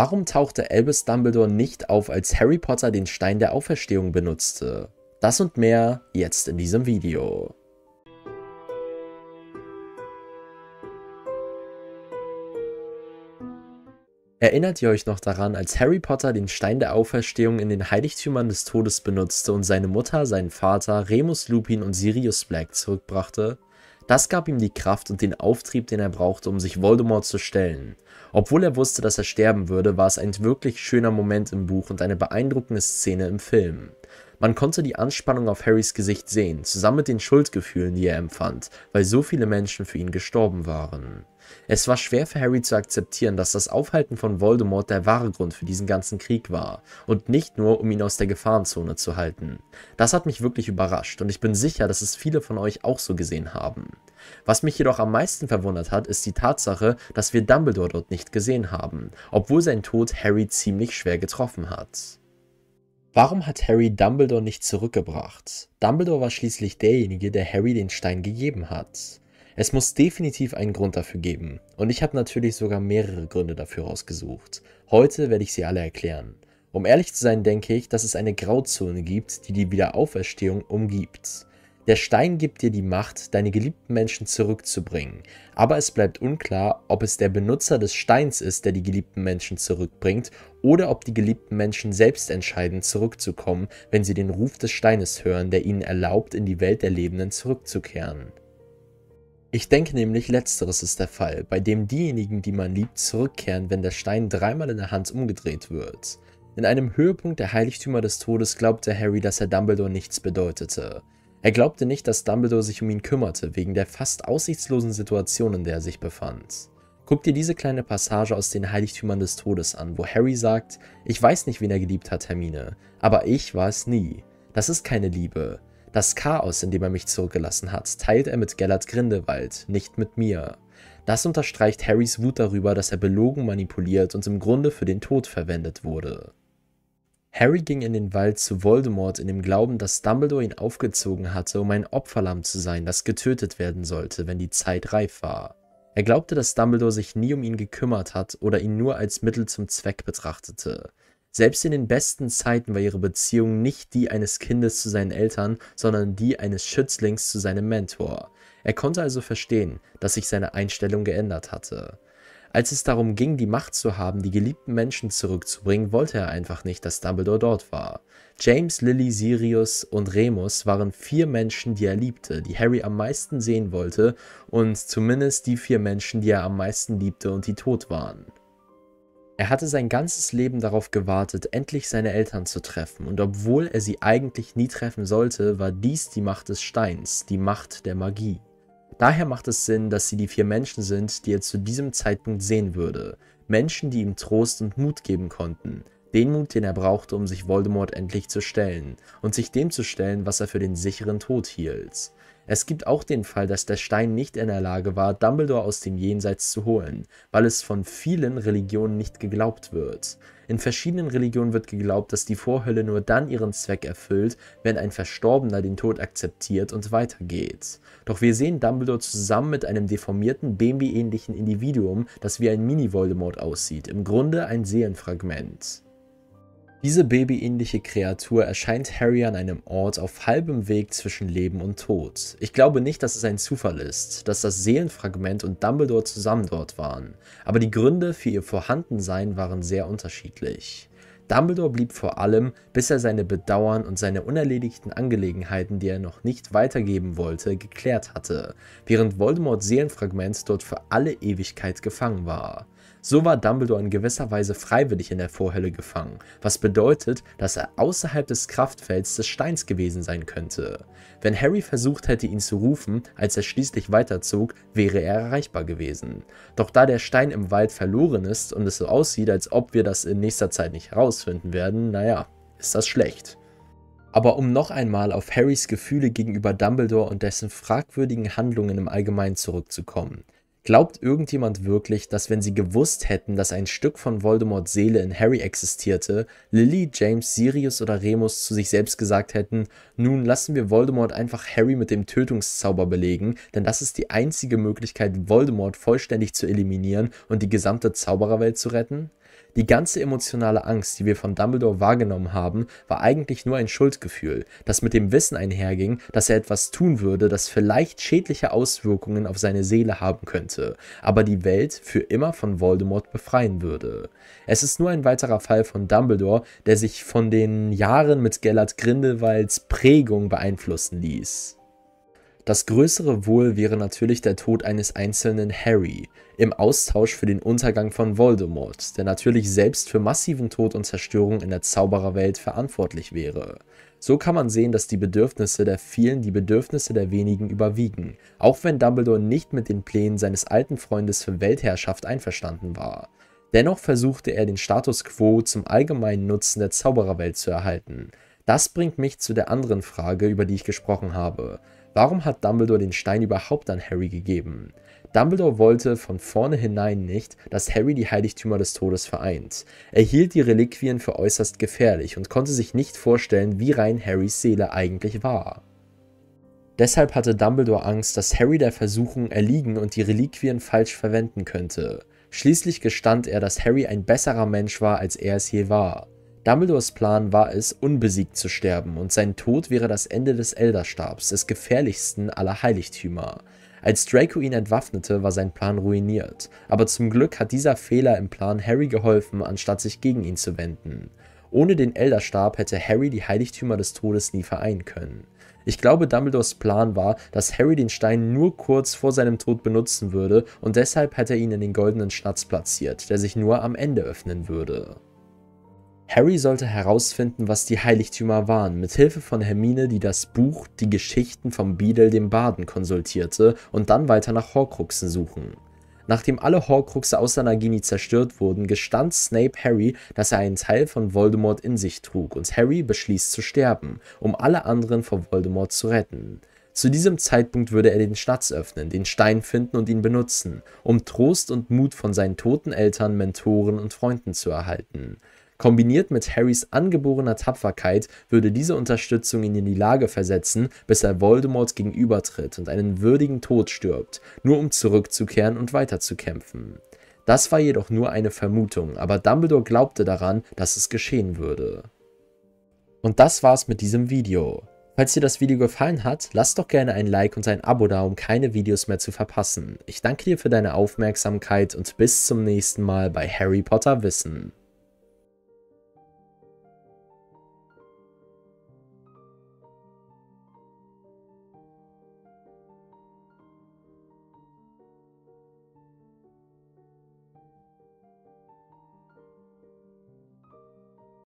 Warum tauchte Albus Dumbledore nicht auf, als Harry Potter den Stein der Auferstehung benutzte? Das und mehr jetzt in diesem Video. Erinnert ihr euch noch daran, als Harry Potter den Stein der Auferstehung in den Heiligtümern des Todes benutzte und seine Mutter, seinen Vater, Remus Lupin und Sirius Black zurückbrachte? Das gab ihm die Kraft und den Auftrieb, den er brauchte, um sich Voldemort zu stellen. Obwohl er wusste, dass er sterben würde, war es ein wirklich schöner Moment im Buch und eine beeindruckende Szene im Film. Man konnte die Anspannung auf Harrys Gesicht sehen, zusammen mit den Schuldgefühlen, die er empfand, weil so viele Menschen für ihn gestorben waren. Es war schwer für Harry zu akzeptieren, dass das Aufhalten von Voldemort der wahre Grund für diesen ganzen Krieg war und nicht nur, um ihn aus der Gefahrenzone zu halten. Das hat mich wirklich überrascht und ich bin sicher, dass es viele von euch auch so gesehen haben. Was mich jedoch am meisten verwundert hat, ist die Tatsache, dass wir Dumbledore dort nicht gesehen haben, obwohl sein Tod Harry ziemlich schwer getroffen hat. Warum hat Harry Dumbledore nicht zurückgebracht? Dumbledore war schließlich derjenige, der Harry den Stein gegeben hat. Es muss definitiv einen Grund dafür geben. Und ich habe natürlich sogar mehrere Gründe dafür rausgesucht. Heute werde ich sie alle erklären. Um ehrlich zu sein, denke ich, dass es eine Grauzone gibt, die die Wiederauferstehung umgibt. Der Stein gibt dir die Macht, deine geliebten Menschen zurückzubringen, aber es bleibt unklar, ob es der Benutzer des Steins ist, der die geliebten Menschen zurückbringt, oder ob die geliebten Menschen selbst entscheiden, zurückzukommen, wenn sie den Ruf des Steines hören, der ihnen erlaubt, in die Welt der Lebenden zurückzukehren. Ich denke nämlich, letzteres ist der Fall, bei dem diejenigen, die man liebt, zurückkehren, wenn der Stein dreimal in der Hand umgedreht wird. In einem Höhepunkt der Heiligtümer des Todes glaubte Harry, dass er Dumbledore nichts bedeutete. Er glaubte nicht, dass Dumbledore sich um ihn kümmerte, wegen der fast aussichtslosen Situation, in der er sich befand. Guck dir diese kleine Passage aus den Heiligtümern des Todes an, wo Harry sagt, ich weiß nicht, wen er geliebt hat, Hermine, aber ich war es nie. Das ist keine Liebe. Das Chaos, in dem er mich zurückgelassen hat, teilt er mit Gellert Grindewald, nicht mit mir. Das unterstreicht Harrys Wut darüber, dass er belogen, manipuliert und im Grunde für den Tod verwendet wurde. Harry ging in den Wald zu Voldemort in dem Glauben, dass Dumbledore ihn aufgezogen hatte, um ein Opferlamm zu sein, das getötet werden sollte, wenn die Zeit reif war. Er glaubte, dass Dumbledore sich nie um ihn gekümmert hat oder ihn nur als Mittel zum Zweck betrachtete. Selbst in den besten Zeiten war ihre Beziehung nicht die eines Kindes zu seinen Eltern, sondern die eines Schützlings zu seinem Mentor. Er konnte also verstehen, dass sich seine Einstellung geändert hatte. Als es darum ging, die Macht zu haben, die geliebten Menschen zurückzubringen, wollte er einfach nicht, dass Dumbledore dort war. James, Lily, Sirius und Remus waren vier Menschen, die er liebte, die Harry am meisten sehen wollte und zumindest die vier Menschen, die er am meisten liebte und die tot waren. Er hatte sein ganzes Leben darauf gewartet, endlich seine Eltern zu treffen, und obwohl er sie eigentlich nie treffen sollte, war dies die Macht des Steins, die Macht der Magie. Daher macht es Sinn, dass sie die vier Menschen sind, die er zu diesem Zeitpunkt sehen würde. Menschen, die ihm Trost und Mut geben konnten. Den Mut, den er brauchte, um sich Voldemort endlich zu stellen und sich dem zu stellen, was er für den sicheren Tod hielt. Es gibt auch den Fall, dass der Stein nicht in der Lage war, Dumbledore aus dem Jenseits zu holen, weil es von vielen Religionen nicht geglaubt wird. In verschiedenen Religionen wird geglaubt, dass die Vorhölle nur dann ihren Zweck erfüllt, wenn ein Verstorbener den Tod akzeptiert und weitergeht. Doch wir sehen Dumbledore zusammen mit einem deformierten, Bambi-ähnlichen Individuum, das wie ein Mini-Voldemort aussieht, im Grunde ein Seelenfragment. Diese babyähnliche Kreatur erscheint Harry an einem Ort auf halbem Weg zwischen Leben und Tod. Ich glaube nicht, dass es ein Zufall ist, dass das Seelenfragment und Dumbledore zusammen dort waren, aber die Gründe für ihr Vorhandensein waren sehr unterschiedlich. Dumbledore blieb vor allem, bis er seine Bedauern und seine unerledigten Angelegenheiten, die er noch nicht weitergeben wollte, geklärt hatte, während Voldemorts Seelenfragment dort für alle Ewigkeit gefangen war. So war Dumbledore in gewisser Weise freiwillig in der Vorhölle gefangen, was bedeutet, dass er außerhalb des Kraftfelds des Steins gewesen sein könnte. Wenn Harry versucht hätte, ihn zu rufen, als er schließlich weiterzog, wäre er erreichbar gewesen. Doch da der Stein im Wald verloren ist und es so aussieht, als ob wir das in nächster Zeit nicht herausfinden werden, naja, ist das schlecht. Aber um noch einmal auf Harrys Gefühle gegenüber Dumbledore und dessen fragwürdigen Handlungen im Allgemeinen zurückzukommen. Glaubt irgendjemand wirklich, dass wenn sie gewusst hätten, dass ein Stück von Voldemorts Seele in Harry existierte, Lily, James, Sirius oder Remus zu sich selbst gesagt hätten, nun lassen wir Voldemort einfach Harry mit dem Tötungszauber belegen, denn das ist die einzige Möglichkeit, Voldemort vollständig zu eliminieren und die gesamte Zaubererwelt zu retten? Die ganze emotionale Angst, die wir von Dumbledore wahrgenommen haben, war eigentlich nur ein Schuldgefühl, das mit dem Wissen einherging, dass er etwas tun würde, das vielleicht schädliche Auswirkungen auf seine Seele haben könnte, aber die Welt für immer von Voldemort befreien würde. Es ist nur ein weiterer Fall von Dumbledore, der sich von den Jahren mit Gellert Grindelwalds Prägung beeinflussen ließ. Das größere Wohl wäre natürlich der Tod eines einzelnen Harry, im Austausch für den Untergang von Voldemort, der natürlich selbst für massiven Tod und Zerstörung in der Zaubererwelt verantwortlich wäre. So kann man sehen, dass die Bedürfnisse der vielen die Bedürfnisse der wenigen überwiegen, auch wenn Dumbledore nicht mit den Plänen seines alten Freundes für Weltherrschaft einverstanden war. Dennoch versuchte er den Status quo zum allgemeinen Nutzen der Zaubererwelt zu erhalten. Das bringt mich zu der anderen Frage, über die ich gesprochen habe. Warum hat Dumbledore den Stein überhaupt an Harry gegeben? Dumbledore wollte von vorne hinein nicht, dass Harry die Heiligtümer des Todes vereint. Er hielt die Reliquien für äußerst gefährlich und konnte sich nicht vorstellen, wie rein Harrys Seele eigentlich war. Deshalb hatte Dumbledore Angst, dass Harry der Versuchung erliegen und die Reliquien falsch verwenden könnte. Schließlich gestand er, dass Harry ein besserer Mensch war, als er es je war. Dumbledores Plan war es, unbesiegt zu sterben, und sein Tod wäre das Ende des Elderstabs, des gefährlichsten aller Heiligtümer. Als Draco ihn entwaffnete, war sein Plan ruiniert, aber zum Glück hat dieser Fehler im Plan Harry geholfen, anstatt sich gegen ihn zu wenden. Ohne den Elderstab hätte Harry die Heiligtümer des Todes nie vereinen können. Ich glaube, Dumbledores Plan war, dass Harry den Stein nur kurz vor seinem Tod benutzen würde und deshalb hat er ihn in den goldenen Schnatz platziert, der sich nur am Ende öffnen würde. Harry sollte herausfinden, was die Heiligtümer waren, mit Hilfe von Hermine, die das Buch Die Geschichten vom Beadle dem Baden konsultierte und dann weiter nach Horcruxen suchen. Nachdem alle Horcruxe außer Nagini zerstört wurden, gestand Snape Harry, dass er einen Teil von Voldemort in sich trug und Harry beschließt zu sterben, um alle anderen vor Voldemort zu retten. Zu diesem Zeitpunkt würde er den Schatz öffnen, den Stein finden und ihn benutzen, um Trost und Mut von seinen toten Eltern, Mentoren und Freunden zu erhalten. Kombiniert mit Harrys angeborener Tapferkeit würde diese Unterstützung ihn in die Lage versetzen, bis er Voldemort gegenübertritt und einen würdigen Tod stirbt, nur um zurückzukehren und weiterzukämpfen. Das war jedoch nur eine Vermutung, aber Dumbledore glaubte daran, dass es geschehen würde. Und das war's mit diesem Video. Falls dir das Video gefallen hat, lass doch gerne ein Like und ein Abo da, um keine Videos mehr zu verpassen. Ich danke dir für deine Aufmerksamkeit und bis zum nächsten Mal bei Harry Potter Wissen.